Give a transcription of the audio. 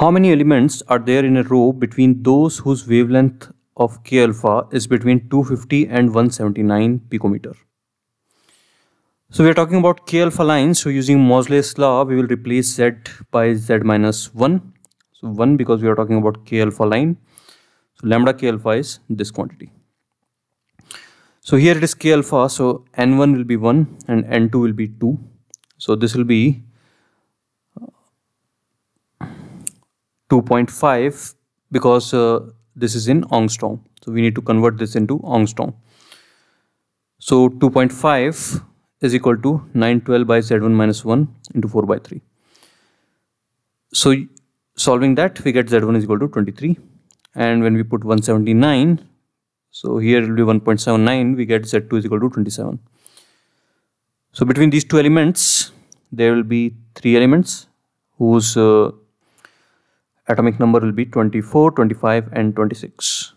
How many elements are there in a row between those whose wavelength of k alpha is between 250 and 179 picometer? So we are talking about k alpha lines. So using Mosley's law, we will replace z by z minus 1. So 1 because we are talking about k alpha line. So lambda k alpha is this quantity. So here it is k alpha. So n1 will be 1 and n2 will be 2. So this will be 2.5 because uh, this is in angstrom. So we need to convert this into angstrom. So 2.5 is equal to 912 by Z1 minus 1 into 4 by 3. So solving that we get Z1 is equal to 23 and when we put 179 so here it will be 1.79 we get Z2 is equal to 27. So between these two elements there will be three elements whose uh, atomic number will be 24 25 and 26